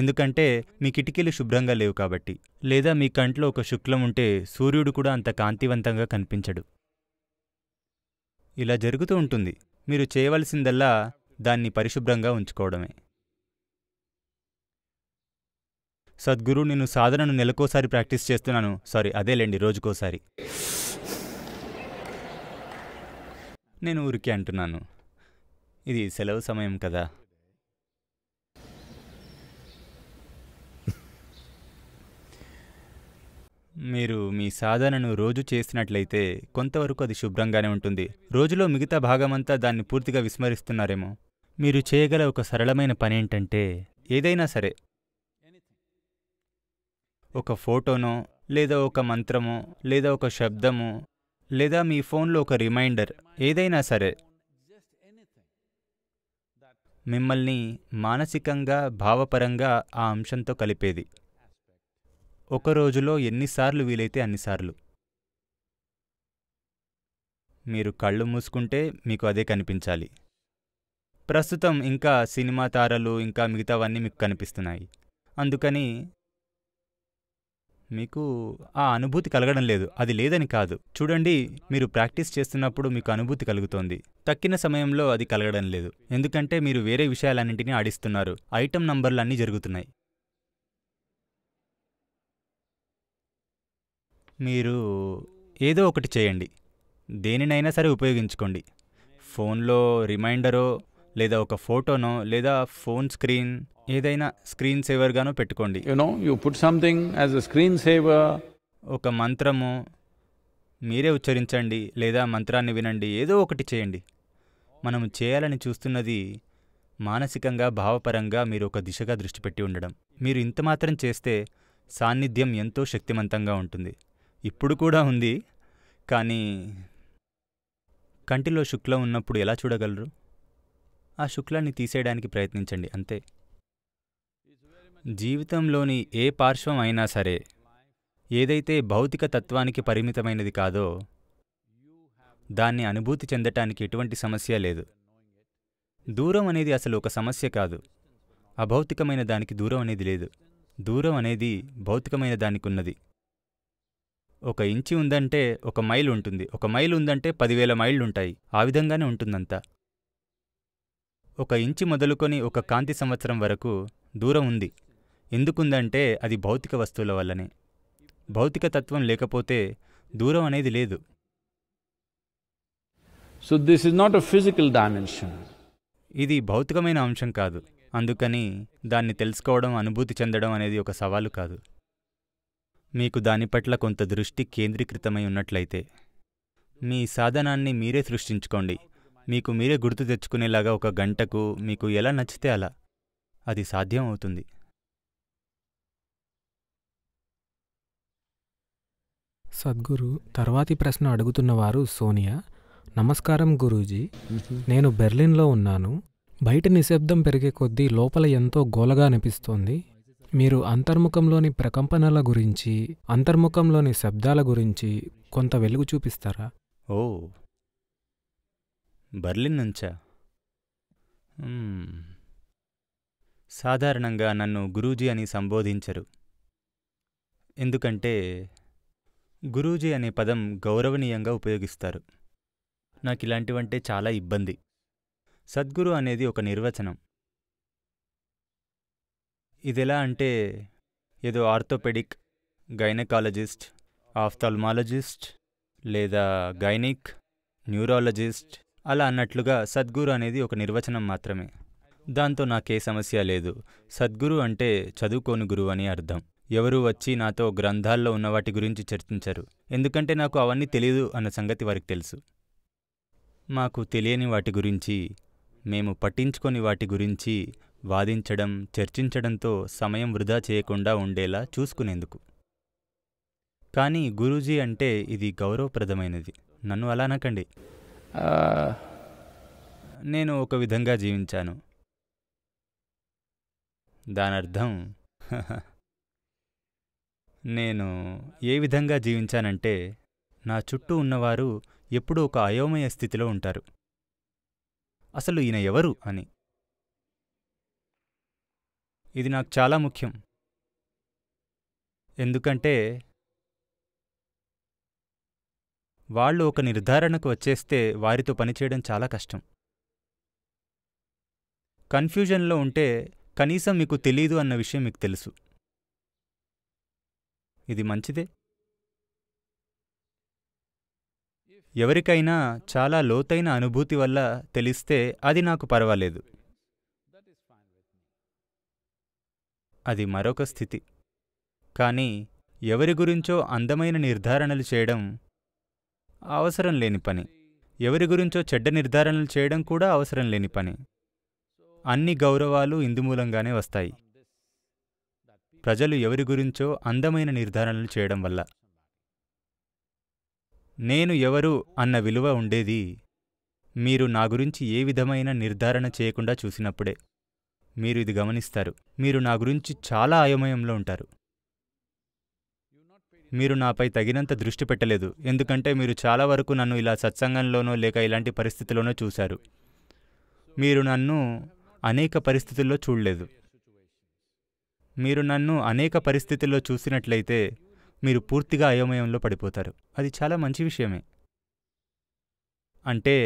ఎందుకంటే మీ కిటికీలు శుభ్రంగా లేవు కాబట్టి లేదా మీ కంట్లో ఒక శుక్లం ఉంటే సూర్యుడు కూడా అంత కాంతివంతంగా కనిపించడు ఇలా జరుగుతూ ఉంటుంది మీరు చేయవలసిందల్లా దాన్ని పరిశుభ్రంగా ఉంచుకోవడమే సద్గురు నేను సాధనను నెలకోసారి ప్రాక్టీస్ చేస్తున్నాను సారీ అదేలేండి రోజుకోసారి నేను ఊరికే అంటున్నాను ఇది సెలవు సమయం కదా మీరు మీ సాధనను రోజు చేసినట్లయితే కొంతవరకు అది శుభ్రంగానే ఉంటుంది రోజులో మిగతా భాగమంతా దాన్ని పూర్తిగా విస్మరిస్తున్నారేమో మీరు చేయగల ఒక సరళమైన పని ఏంటంటే ఏదైనా సరే ఒక ఫోటోనో లేదా ఒక మంత్రమో లేదా ఒక శబ్దమో లేదా మీ ఫోన్లో ఒక రిమైండర్ ఏదైనా సరే మిమ్మల్ని మానసికంగా భావపరంగా ఆ అంశంతో కలిపేది ఒక రోజులో ఎన్నిసార్లు వీలైతే అన్నిసార్లు మీరు కళ్ళు మూసుకుంటే మీకు అదే కనిపించాలి ప్రస్తుతం ఇంకా సినిమా తారలు ఇంకా మిగతావన్నీ మీకు కనిపిస్తున్నాయి అందుకని మీకు ఆ అనుభూతి కలగడం లేదు అది లేదని కాదు చూడండి మీరు ప్రాక్టీస్ చేస్తున్నప్పుడు మీకు అనుభూతి కలుగుతోంది తక్కిన సమయంలో అది కలగడం లేదు ఎందుకంటే మీరు వేరే విషయాలన్నింటినీ ఆడిస్తున్నారు ఐటమ్ నంబర్లన్నీ జరుగుతున్నాయి మీరు ఏదో ఒకటి చేయండి దేనినైనా సరే ఉపయోగించుకోండి ఫోన్లో రిమైండరో లేదా ఒక ఫోటోనో లేదా ఫోన్ స్క్రీన్ ఏదైనా స్క్రీన్ సేవర్గానో పెట్టుకోండి no you put something as a screen saver ఒక మంత్రము మీరే ఉచ్చరించండి లేదా మంత్రాన్ని వినండి ఏదో ఒకటి చేయండి మనము చేయాలని చూస్తున్నది మానసికంగా భావపరంగా మీరు ఒక దిశగా దృష్టి పెట్టి ఉండడం మీరు ఇంత మాత్రం చేస్తే సాన్నిధ్యం ఎంతో శక్తివంతంగా ఉంటుంది ఇప్పుడు కూడా ఉంది కానీ కంటిలో శుక్లం ఉన్నప్పుడు ఎలా చూడగలరు ఆ శుక్లాన్ని తీసేయడానికి ప్రయత్నించండి అంతే జీవితంలోని ఏ పార్శ్వం అయినా సరే ఏదైతే భౌతిక తత్వానికి పరిమితమైనది కాదో దాన్ని అనుభూతి చెందటానికి ఎటువంటి సమస్య లేదు దూరం అనేది అసలు ఒక సమస్య కాదు అభౌతికమైన దానికి దూరం అనేది లేదు దూరం అనేది భౌతికమైన దానికి ఉన్నది ఒక ఇంచి ఉందంటే ఒక మైల్ ఉంటుంది ఒక మైల్ ఉందంటే పదివేల మైళ్ళు ఉంటాయి ఆ విధంగానే ఉంటుందంతా ఒక ఇంచి మొదలుకొని ఒక కాంతి సంవత్సరం వరకు దూరం ఉంది ఎందుకుందంటే అది భౌతిక వస్తువుల వల్లనే భౌతిక తత్వం లేకపోతే దూరం అనేది లేదు so this is not a physical dimension ఇది భౌతికమైన అంశం కాదు అందుకని దాన్ని తెలుసుకోవడం అనుభూతి చెందడం అనేది ఒక సవాలు కాదు మీకు దాని పట్ల కొంత దృష్టి కేంద్రీకృతమై ఉన్నట్లయితే మీ సాధనాన్ని మీరే సృష్టించుకోండి మీకు మీరే గుర్తు తెచ్చుకునేలాగా ఒక గంటకు మీకు ఎలా నచ్చితే అలా అది సాధ్యం అవుతుంది సద్గురు తర్వాతి ప్రశ్న అడుగుతున్నవారు సోనియా నమస్కారం గురూజీ నేను బెర్లిన్లో ఉన్నాను బయట నిశ్శబ్దం పెరిగే కొద్దీ లోపల ఎంతో గోలగా అనిపిస్తోంది మీరు అంతర్ముఖంలోని ప్రకంపనల గురించి అంతర్ముఖంలోని శబ్దాల గురించి కొంత వెలుగు చూపిస్తారా ఓ బర్లిన్ నుంచా సాధారణంగా నన్ను గురూజీ అని సంబోధించరు ఎందుకంటే గురూజీ అనే పదం గౌరవనీయంగా ఉపయోగిస్తారు నాకు ఇలాంటివంటే చాలా ఇబ్బంది సద్గురు అనేది ఒక నిర్వచనం ఇదెలా అంటే ఏదో ఆర్థోపెడిక్ గైనకాలజిస్ట్ ఆఫ్థాల్మాలజిస్ట్ లేదా గైనిక్ న్యూరాలజిస్ట్ అలా అన్నట్లుగా సద్గురు అనేది ఒక నిర్వచనం మాత్రమే దాంతో నాకే సమస్య లేదు సద్గురు అంటే చదువుకోని గురువు అని అర్థం ఎవరు వచ్చి నాతో గ్రంథాల్లో ఉన్న వాటి గురించి చర్చించరు ఎందుకంటే నాకు అవన్నీ తెలియదు అన్న సంగతి వారికి తెలుసు మాకు తెలియని వాటి గురించి మేము పట్టించుకొని వాటి గురించి వాదించడం చర్చించడంతో సమయం వృధా చేయకుండా ఉండేలా చూసుకునేందుకు కానీ గురూజీ అంటే ఇది గౌరవప్రదమైనది నన్ను అలానకండి నేను ఒక విధంగా జీవించాను దానర్థం నేను ఏ విధంగా జీవించానంటే నా చుట్టూ ఉన్నవారు ఎప్పుడూ ఒక అయోమయ స్థితిలో ఉంటారు అసలు ఈయన ఎవరు అని ఇది నాకు చాలా ముఖ్యం ఎందుకంటే వాళ్ళు ఒక నిర్ధారణకు వచ్చేస్తే వారితో పనిచేయడం చాలా కష్టం కన్ఫ్యూజన్లో ఉంటే కనీసం మీకు తెలీదు అన్న విషయం మీకు తెలుసు ఇది మంచిదే ఎవరికైనా చాలా లోతైన అనుభూతి వల్ల తెలిస్తే అది నాకు పర్వాలేదు అది మరొక స్థితి కానీ ఎవరి గురించో అందమైన నిర్ధారణలు చేయడం అవసరం లేని పని ఎవరి గురించో చెడ్డ నిర్ధారణలు చేయడం కూడా అవసరం లేని పని అన్ని గౌరవాలు ఇందు మూలంగానే వస్తాయి ప్రజలు ఎవరి గురించో అందమైన నిర్ధారణలు చేయడం వల్ల నేను ఎవరు అన్న విలువ ఉండేది మీరు నా గురించి ఏ విధమైన నిర్ధారణ చేయకుండా చూసినప్పుడే మీరు ఇది గమనిస్తారు మీరు నా గురించి చాలా అయోమయంలో ఉంటారు మీరు నాపై తగినంత దృష్టి పెట్టలేదు ఎందుకంటే మీరు చాలా వరకు నన్ను ఇలా సత్సంగంలోనో లేక ఇలాంటి పరిస్థితుల్లోనో చూశారు మీరు నన్ను అనేక పరిస్థితుల్లో చూడలేదు మీరు నన్ను అనేక పరిస్థితుల్లో చూసినట్లయితే మీరు పూర్తిగా అయోమయంలో పడిపోతారు అది చాలా మంచి విషయమే అంటే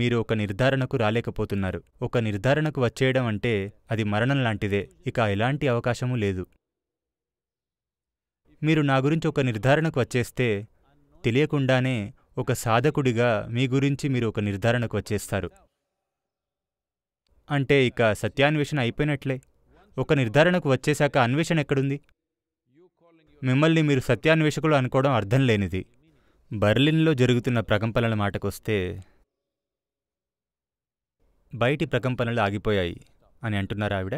మీరు ఒక నిర్ధారణకు రాలేకపోతున్నారు ఒక నిర్ధారణకు వచ్చేయడం అంటే అది మరణం లాంటిదే ఇక ఎలాంటి అవకాశమూ లేదు మీరు నా గురించి ఒక నిర్ధారణకు వచ్చేస్తే తెలియకుండానే ఒక సాధకుడిగా మీ గురించి మీరు ఒక నిర్ధారణకు వచ్చేస్తారు అంటే ఇక సత్యాన్వేషణ అయిపోయినట్లే ఒక నిర్ధారణకు వచ్చేశాక అన్వేషణ ఎక్కడుంది మిమ్మల్ని మీరు సత్యాన్వేషకులు అనుకోవడం అర్థం లేనిది బర్లిన్లో జరుగుతున్న ప్రకంపనల మాటకొస్తే బయటి ప్రకంపనలు ఆగిపోయాయి అని అంటున్నారా ఆవిడ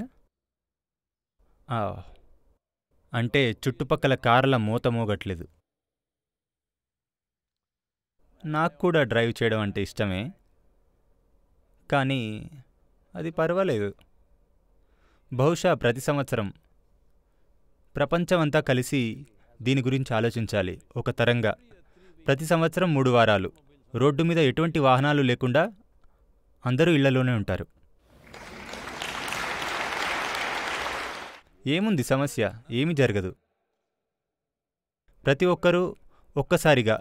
అంటే చుట్టుపక్కల కార్ల మూత మోగట్లేదు నాకు కూడా డ్రైవ్ చేయడం అంటే ఇష్టమే కానీ అది పర్వాలేదు బహుశా ప్రతి సంవత్సరం ప్రపంచమంతా కలిసి దీని గురించి ఆలోచించాలి ఒక తరంగా ప్రతి సంవత్సరం మూడు వారాలు రోడ్డు మీద ఎటువంటి వాహనాలు లేకుండా అందరూ ఇళ్లలోనే ఉంటారు ఏముంది సమస్య ఏమి జరగదు ప్రతి ఒక్కరూ ఒక్కసారిగా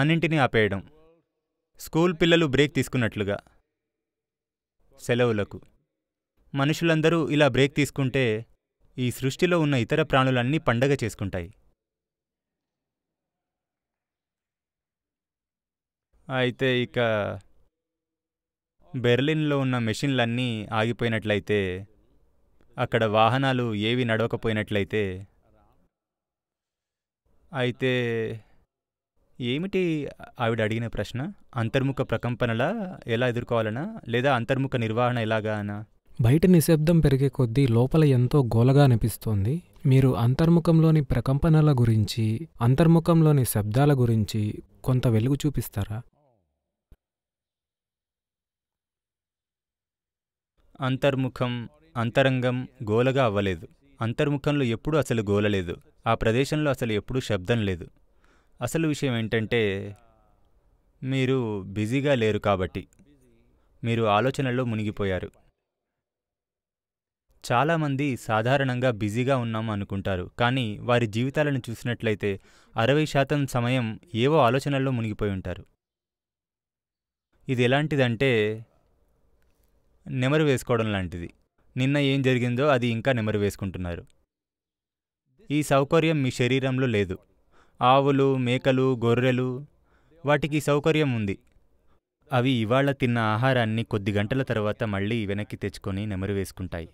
అన్నింటినీ ఆపేయడం స్కూల్ పిల్లలు బ్రేక్ తీసుకున్నట్లుగా సెలవులకు మనుషులందరూ ఇలా బ్రేక్ తీసుకుంటే ఈ సృష్టిలో ఉన్న ఇతర ప్రాణులన్నీ పండగ చేసుకుంటాయి అయితే ఇక బెర్లిన్లో ఉన్న మెషిన్లన్నీ ఆగిపోయినట్లయితే అక్కడ వాహనాలు ఏవి నడవకపోయినట్లయితే అయితే ఏమిటి ఆవిడ అడిగిన ప్రశ్న అంతర్ముఖ ప్రకంపనలా ఎలా ఎదుర్కోవాలనా లేదా అంతర్ముఖ నిర్వహణ ఎలాగా అనా బయట నిశ్శబ్దం పెరిగే కొద్దీ లోపల ఎంతో గోలగా అనిపిస్తోంది మీరు అంతర్ముఖంలోని ప్రకంపనల గురించి అంతర్ముఖంలోని శబ్దాల గురించి కొంత వెలుగు చూపిస్తారా అంతర్ముఖం అంతరంగం గోలగా అవ్వలేదు అంతర్ముఖంలో ఎప్పుడూ అసలు గోలలేదు ఆ ప్రదేశంలో అసలు ఎప్పుడూ శబ్దం లేదు అసలు విషయం ఏంటంటే మీరు బిజీగా లేరు కాబట్టి మీరు ఆలోచనల్లో మునిగిపోయారు చాలామంది సాధారణంగా బిజీగా ఉన్నాం అనుకుంటారు కానీ వారి జీవితాలను చూసినట్లయితే అరవై శాతం సమయం ఏవో ఆలోచనల్లో మునిగిపోయి ఉంటారు ఇది ఎలాంటిదంటే నెమరు వేసుకోవడం లాంటిది నిన్న ఏం జరిగిందో అది ఇంకా నెమరు వేసుకుంటున్నారు ఈ సౌకర్యం మీ శరీరంలో లేదు ఆవులు మేకలు గొర్రెలు వాటికి సౌకర్యం ఉంది అవి ఇవాళ తిన్న ఆహారాన్ని కొద్ది గంటల తర్వాత మళ్ళీ వెనక్కి తెచ్చుకొని నెమరు వేసుకుంటాయి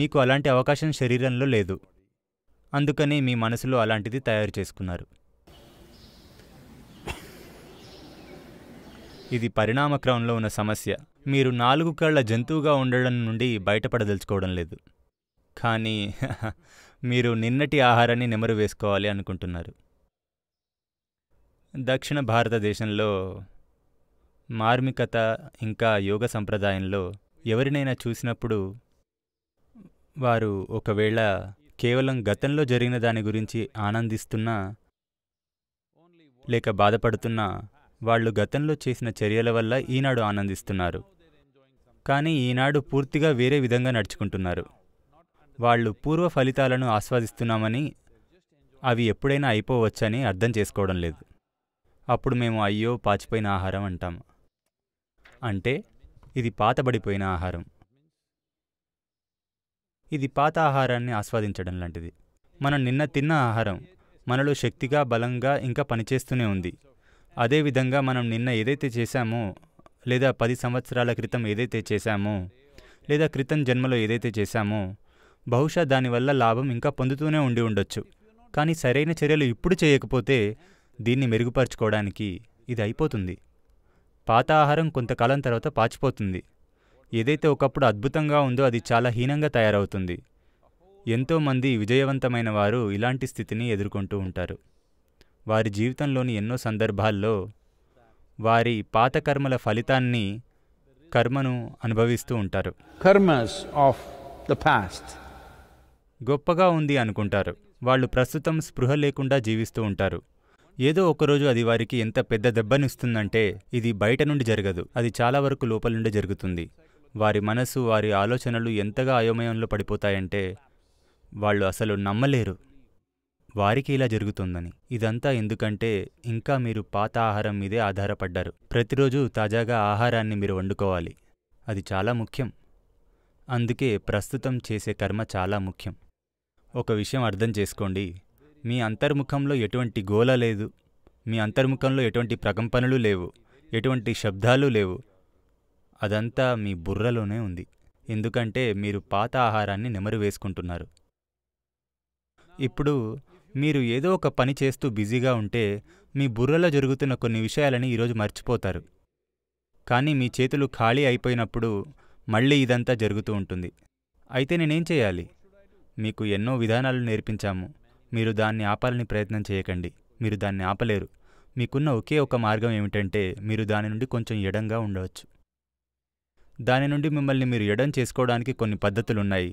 మీకు అలాంటి అవకాశం శరీరంలో లేదు అందుకని మీ మనసులో అలాంటిది తయారు చేసుకున్నారు ఇది పరిణామక్రమంలో ఉన్న సమస్య మీరు నాలుగు కళ్ళ జంతువుగా ఉండడం నుండి బయటపడదలుచుకోవడం లేదు కానీ మీరు నిన్నటి ఆహారాన్ని నెమరు వేసుకోవాలి అనుకుంటున్నారు దక్షిణ భారతదేశంలో మార్మికత ఇంకా యోగ సంప్రదాయంలో ఎవరినైనా చూసినప్పుడు వారు ఒకవేళ కేవలం గతంలో జరిగిన దాని గురించి ఆనందిస్తున్నా లేక బాధపడుతున్నా వాళ్లు గతంలో చేసిన చర్యల వల్ల ఈనాడు ఆనందిస్తున్నారు కానీ ఈనాడు పూర్తిగా వేరే విధంగా నడుచుకుంటున్నారు వాళ్ళు పూర్వ ఫలితాలను ఆస్వాదిస్తున్నామని అవి ఎప్పుడైనా అయిపోవచ్చని అర్థం చేసుకోవడం లేదు అప్పుడు మేము అయ్యో పాచిపోయిన ఆహారం అంటాం అంటే ఇది పాతబడిపోయిన ఆహారం ఇది పాత ఆహారాన్ని ఆస్వాదించడం లాంటిది మనం నిన్న తిన్న ఆహారం మనలో శక్తిగా బలంగా ఇంకా పనిచేస్తూనే ఉంది అదేవిధంగా మనం నిన్న ఏదైతే చేశామో లేదా పది సంవత్సరాల క్రితం ఏదైతే చేశామో లేదా క్రితం జన్మలో ఏదైతే చేశామో బహుశా దానివల్ల లాభం ఇంకా పొందుతూనే ఉండి ఉండొచ్చు కానీ సరైన చర్యలు ఇప్పుడు చేయకపోతే దీన్ని మెరుగుపరచుకోవడానికి ఇది అయిపోతుంది పాత ఆహారం కొంతకాలం తర్వాత పాచిపోతుంది ఏదైతే ఒకప్పుడు అద్భుతంగా ఉందో అది చాలా హీనంగా తయారవుతుంది ఎంతోమంది విజయవంతమైన వారు ఇలాంటి స్థితిని ఎదుర్కొంటూ ఉంటారు వారి జీవితంలోని ఎన్నో సందర్భాల్లో వారి పాత కర్మల ఫలితాన్ని కర్మను అనుభవిస్తూ ఉంటారు కర్మస్ ఆఫ్ ద పాస్ట్ గొప్పగా ఉంది అనుకుంటారు వాళ్ళు ప్రస్తుతం స్పృహ లేకుండా జీవిస్తూ ఉంటారు ఏదో ఒకరోజు అది వారికి ఎంత పెద్ద దెబ్బనిస్తుందంటే ఇది బయట నుండి జరగదు అది చాలా వరకు లోపల నుండి జరుగుతుంది వారి మనసు వారి ఆలోచనలు ఎంతగా అయోమయంలో పడిపోతాయంటే వాళ్ళు అసలు నమ్మలేరు వారికి ఇలా జరుగుతుందని ఇదంతా ఎందుకంటే ఇంకా మీరు పాత ఆహారం మీదే ఆధారపడ్డారు ప్రతిరోజు తాజాగా ఆహారాన్ని మీరు వండుకోవాలి అది చాలా ముఖ్యం అందుకే ప్రస్తుతం చేసే కర్మ చాలా ముఖ్యం ఒక విషయం అర్థం చేసుకోండి మీ అంతర్ముఖంలో ఎటువంటి గోల లేదు మీ అంతర్ముఖంలో ఎటువంటి ప్రకంపనలు లేవు ఎటువంటి శబ్దాలు లేవు అదంతా మీ బుర్రలోనే ఉంది ఎందుకంటే మీరు పాత ఆహారాన్ని నెమరు వేసుకుంటున్నారు ఇప్పుడు మీరు ఏదో ఒక పని చేస్తూ బిజీగా ఉంటే మీ బుర్రలో జరుగుతున్న కొన్ని విషయాలని ఈరోజు మర్చిపోతారు కానీ మీ చేతులు ఖాళీ అయిపోయినప్పుడు మళ్ళీ ఇదంతా జరుగుతూ ఉంటుంది అయితే నేనేం చేయాలి మీకు ఎన్నో విధానాలు నేర్పించాము మీరు దాన్ని ఆపాలని ప్రయత్నం చేయకండి మీరు దాన్ని ఆపలేరు మీకున్న ఒకే ఒక మార్గం ఏమిటంటే మీరు దాని నుండి కొంచెం ఎడంగా ఉండవచ్చు దాని నుండి మిమ్మల్ని మీరు ఎడం చేసుకోవడానికి కొన్ని పద్ధతులున్నాయి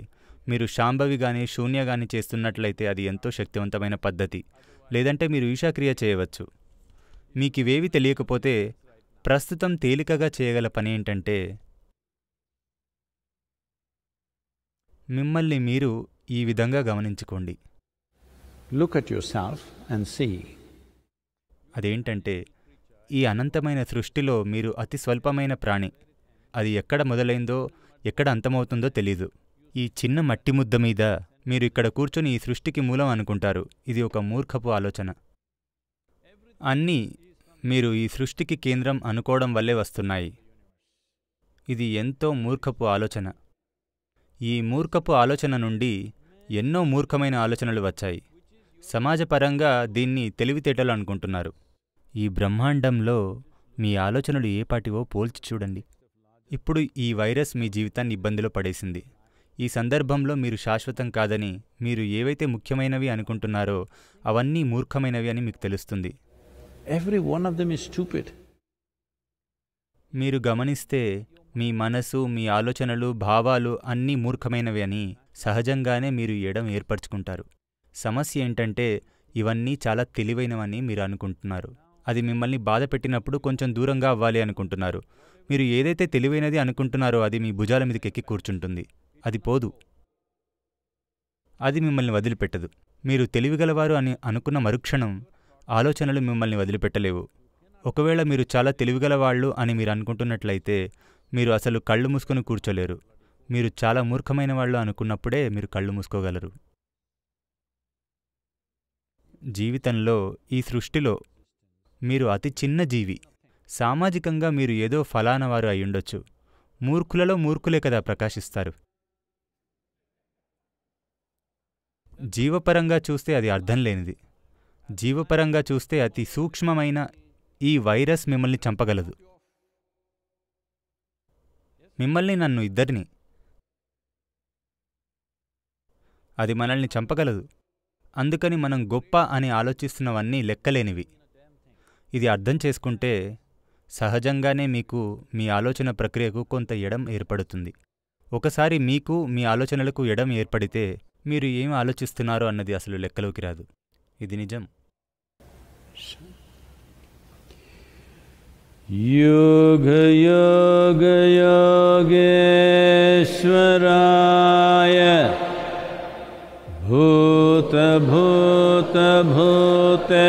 మీరు శాంభవి కానీ శూన్య కానీ చేస్తున్నట్లయితే అది ఎంతో శక్తివంతమైన పద్ధతి లేదంటే మీరు ఈషాక్రియ చేయవచ్చు మీకు ఇవేవి తెలియకపోతే ప్రస్తుతం తేలికగా చేయగల పని ఏంటంటే మిమ్మల్ని మీరు ఈ విధంగా గమనించుకోండి look at your self and see అదేంటంటే ఈ అనంతమైన సృష్టిలో మీరు అతి స్వల్పమైన ప్రాణి అది ఎక్కడ మొదలైందో ఎక్కడ అంతమవుతుందో తెలీదు ఈ చిన్న మట్టి ముద్ద మీద మీరు ఇక్కడ కూర్చొని ఈ సృష్టికి మూలం అనుకుంటారు ఇది ఒక మూర్ఖపు ఆలోచన అన్నీ మీరు ఈ సృష్టికి కేంద్రం అనుకోవడం వల్లే వస్తున్నాయి ఇది ఎంతో మూర్ఖపు ఆలోచన ఈ మూర్ఖపు ఆలోచన నుండి ఎన్నో మూర్ఖమైన ఆలోచనలు వచ్చాయి సమాజపరంగా దీన్ని తెలివితేటలు అనుకుంటున్నారు ఈ బ్రహ్మాండంలో మీ ఆలోచనలు ఏపాటివో పోల్చి చూడండి ఇప్పుడు ఈ వైరస్ మీ జీవితాన్ని ఇబ్బందిలో పడేసింది ఈ సందర్భంలో మీరు శాశ్వతం కాదని మీరు ఏవైతే ముఖ్యమైనవి అనుకుంటున్నారో అవన్నీ మూర్ఖమైనవి అని మీకు తెలుస్తుంది every one of them is stupid మీరు గమనిస్తే మీ మనసు మీ ఆలోచనలు భావాలు అన్నీ మూర్ఖమైనవి అని సహజంగానే మీరు ఇయడం ఏర్పరచుకుంటారు సమస్య ఏంటంటే ఇవన్నీ చాలా తెలివైనవని మీరు అనుకుంటున్నారు అది మిమ్మల్ని బాధ పెట్టినప్పుడు కొంచెం దూరంగా అవ్వాలి అనుకుంటున్నారు మీరు ఏదైతే తెలివైనది అనుకుంటున్నారో అది మీ భుజాల మీదకి ఎక్కి కూర్చుంటుంది అది పోదు అది మిమ్మల్ని వదిలిపెట్టదు మీరు తెలివిగలవారు అని అనుకున్న మరుక్షణం ఆలోచనలు మిమ్మల్ని వదిలిపెట్టలేవు ఒకవేళ మీరు చాలా తెలివిగలవాళ్ళు అని మీరు అనుకుంటున్నట్లయితే మీరు అసలు కళ్ళు మూసుకొని కూర్చోలేరు మీరు చాలా మూర్ఖమైన వాళ్ళు అనుకున్నప్పుడే మీరు కళ్ళు మూసుకోగలరు జీవితంలో ఈ సృష్టిలో మీరు అతి చిన్న జీవి సామాజికంగా మీరు ఏదో ఫలానవారు అయ్యుండొచ్చు మూర్ఖులలో మూర్ఖులే కదా ప్రకాశిస్తారు జీవపరంగా చూస్తే అది అర్థం లేనిది జీవపరంగా చూస్తే అతి సూక్ష్మమైన ఈ వైరస్ మిమ్మల్ని చంపగలదు మిమ్మల్ని నన్ను ఇద్దరిని అది మనల్ని చంపగలదు అందుకని మనం గొప్ప అని ఆలోచిస్తున్నవన్నీ లెక్కలేనివి ఇది అర్థం చేసుకుంటే సహజంగానే మీకు మీ ఆలోచన ప్రక్రియకు కొంత ఎడం ఏర్పడుతుంది ఒకసారి మీకు మీ ఆలోచనలకు ఎడం ఏర్పడితే మీరు ఏం ఆలోచిస్తున్నారు అన్నది అసలు లెక్కలోకి రాదు ఇది నిజం యోగ యోగ యోగేశ్వరాయ భూత భూతే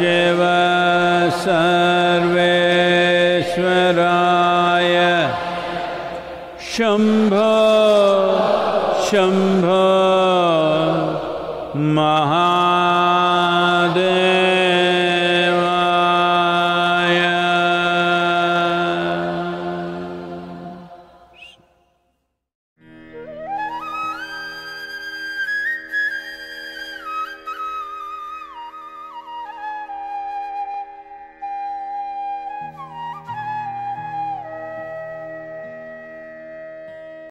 शिव सर्वेश्वराय शम्भो शंभ